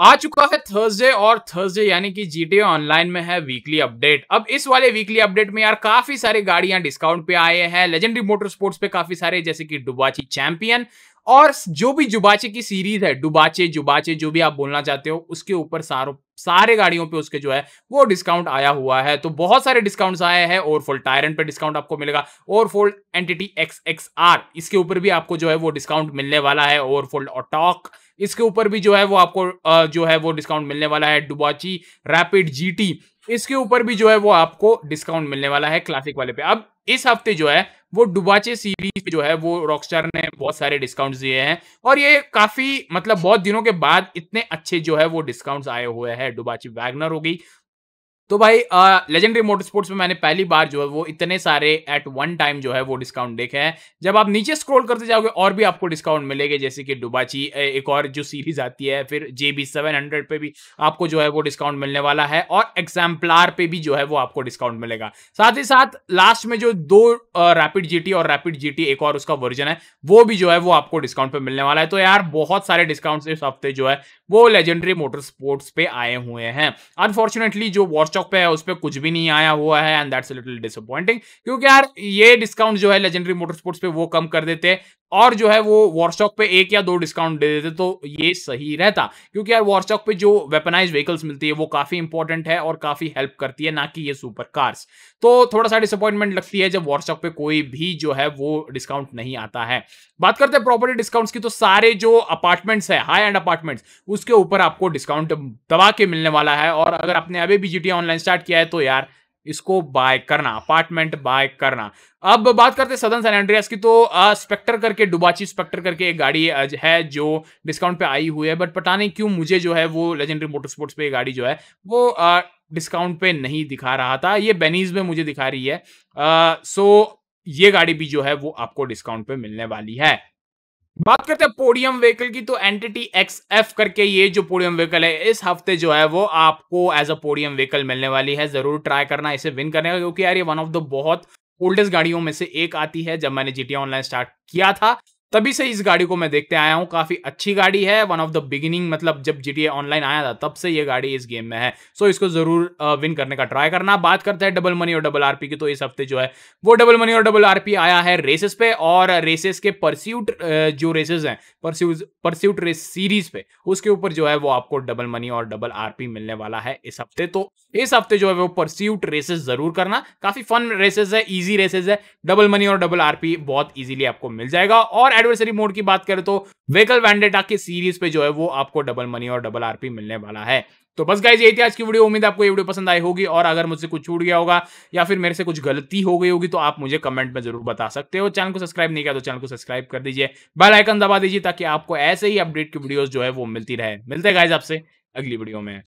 आ चुका है थर्सडे और थर्सडे यानी कि जीटीए ऑनलाइन में है वीकली अपडेट अब इस वाले वीकली अपडेट में यार काफी सारी गाड़ियां डिस्काउंट पे आए हैं लेजेंडरी मोटर स्पोर्ट्स पे काफी सारे जैसे कि डुबाची चैंपियन और जो भी जुबाचे की सीरीज है डुबाचे जुबाचे जो भी आप बोलना चाहते हो उसके ऊपर सारो सारे गाड़ियों पे उसके जो है वो डिस्काउंट आया हुआ है तो बहुत सारे डिस्काउंट्स आए हैं और फोल्ड टायरन पे डिस्काउंट आपको मिलेगा और फोल्ड एंटिटी एक्स एक्स आर इसके ऊपर भी आपको जो है वो डिस्काउंट मिलने वाला है और फोल्ड ऑटॉक इसके ऊपर भी जो है वो आपको जो है वो डिस्काउंट मिलने वाला है डुबाची रैपिड जी इसके ऊपर भी जो है वो आपको डिस्काउंट मिलने वाला है क्लासिक वाले पे अब इस हफ्ते जो है वो डुबाचे सीरीज जो है वो रॉकस्टार ने बहुत सारे डिस्काउंट दिए हैं और ये काफी मतलब बहुत दिनों के बाद इतने अच्छे जो है वो डिस्काउंट्स आए हुए हैं डुबाची वैगनर हो गई तो भाई लेजेंडरी मोटर स्पोर्ट्स में मैंने पहली बार जो है वो इतने सारे एट वन टाइम जो है वो डिस्काउंट देखे हैं जब आप नीचे स्क्रॉल करते जाओगे और भी आपको डिस्काउंट मिलेंगे जैसे कि डुबाची एक और जो सीरीज आती है फिर जे बी सेवन हंड्रेड पे भी आपको जो है वो डिस्काउंट मिलने वाला है और एग्जाम्पलार पे भी जो है वो आपको डिस्काउंट मिलेगा साथ ही साथ लास्ट में जो दो रैपिड जी और रैपिड जी एक और उसका वर्जन है वो भी जो है वो आपको डिस्काउंट पे मिलने वाला है तो यार बहुत सारे डिस्काउंट इस हफ्ते जो है वो लेजेंडरी मोटर स्पोर्ट्स पे आए हुए हैं अनफॉर्चुनेटली जो वॉच स्टॉक पे है उस पर कुछ भी नहीं आया हुआ है एंड दैट्स लिटिल डिसअपॉइंटिंग क्योंकि यार ये डिस्काउंट जो है लेजेंडरी मोटर स्पोर्ट्स पे वो कम कर देते और जो है वो वॉरस्टॉक पे एक या दो डिस्काउंट दे देते तो ये सही रहता क्योंकि यार वॉरस्टॉक पे जो वेपनाइज व्हीकल्स मिलती है वो काफी इंपॉर्टेंट है और काफी हेल्प करती है ना कि ये सुपर कार्स तो थोड़ा सा डिसअपॉइंटमेंट लगती है जब वॉरस्टॉक पे कोई भी जो है वो डिस्काउंट नहीं आता है बात करते हैं प्रॉपर्टी डिस्काउंट्स की तो सारे जो अपार्टमेंट्स है हाई एंड अपार्टमेंट्स उसके ऊपर आपको डिस्काउंट दबा के मिलने वाला है और अगर आपने अभी भी जीटी ऑनलाइन स्टार्ट किया है तो यार इसको बाय करना अपार्टमेंट बाय करना अब बात करते हैं सदन सैन एंड्रियास की तो स्पेक्टर करके डुबाची स्पेक्टर करके एक गाड़ी है जो डिस्काउंट पे आई हुई है बट पता नहीं क्यों मुझे जो है वो लेजेंडरी मोटर स्पोर्ट्स पे गाड़ी जो है वो आ, डिस्काउंट पे नहीं दिखा रहा था ये बेनीज में मुझे दिखा रही है आ, सो ये गाड़ी भी जो है वो आपको डिस्काउंट पे मिलने वाली है बात करते हैं पोडियम व्हीकल की तो एंटिटी एक्स एफ करके ये जो पोडियम व्हीकल है इस हफ्ते जो है वो आपको एज अ पोडियम व्हीकल मिलने वाली है जरूर ट्राई करना इसे विन करने का क्योंकि यार ये वन ऑफ द बहुत ओल्डेस्ट गाड़ियों में से एक आती है जब मैंने जीटी ऑनलाइन स्टार्ट किया था तभी से इस गाड़ी को मैं देखते आया हूँ काफी अच्छी गाड़ी है वन ऑफ द बिगिनिंग मतलब जब जी ऑनलाइन आया था तब से ये गाड़ी इस गेम में है सो इसको जरूर विन करने का ट्राई करना बात करते हैं डबल मनी और डबल आरपी की तो इस हफ्ते जो है वो डबल मनी और डबल आरपी आया है रेसेस पे और रेसेस के परस्यूट जो रेसेस हैं परस्यूट रेस सीरीज पे उसके ऊपर जो है वो आपको डबल मनी और डबल आरपी मिलने वाला है इस हफ्ते तो इस हफ्ते जो है वो परस्यूट रेसेस जरूर करना काफी फन रेसेस है ईजी रेसेस है डबल मनी और डबल आरपी बहुत ईजिली आपको मिल जाएगा और एडवर्सरी मोड की बात करें तो वेकल वैंडेटा की सीरीज पे जो है वो आपको डबल मनी और डबल आरपी मिलने वाला है तो बस गाइज यही थी आज की वीडियो उम्मीद आपको ये वीडियो पसंद आई होगी और अगर मुझसे कुछ छूट गया होगा या फिर मेरे से कुछ गलती हो गई होगी तो आप मुझे कमेंट में जरूर बता सकते हो चैनल को सब्सक्राइब नहीं किया तो चैनल को सब्सक्राइब कर दीजिए बेल आइकन दबा दीजिए ताकि आपको ऐसे ही अपडेट की वीडियो जो है वो मिलती रहे मिलते गाइज आपसे अगली वीडियो में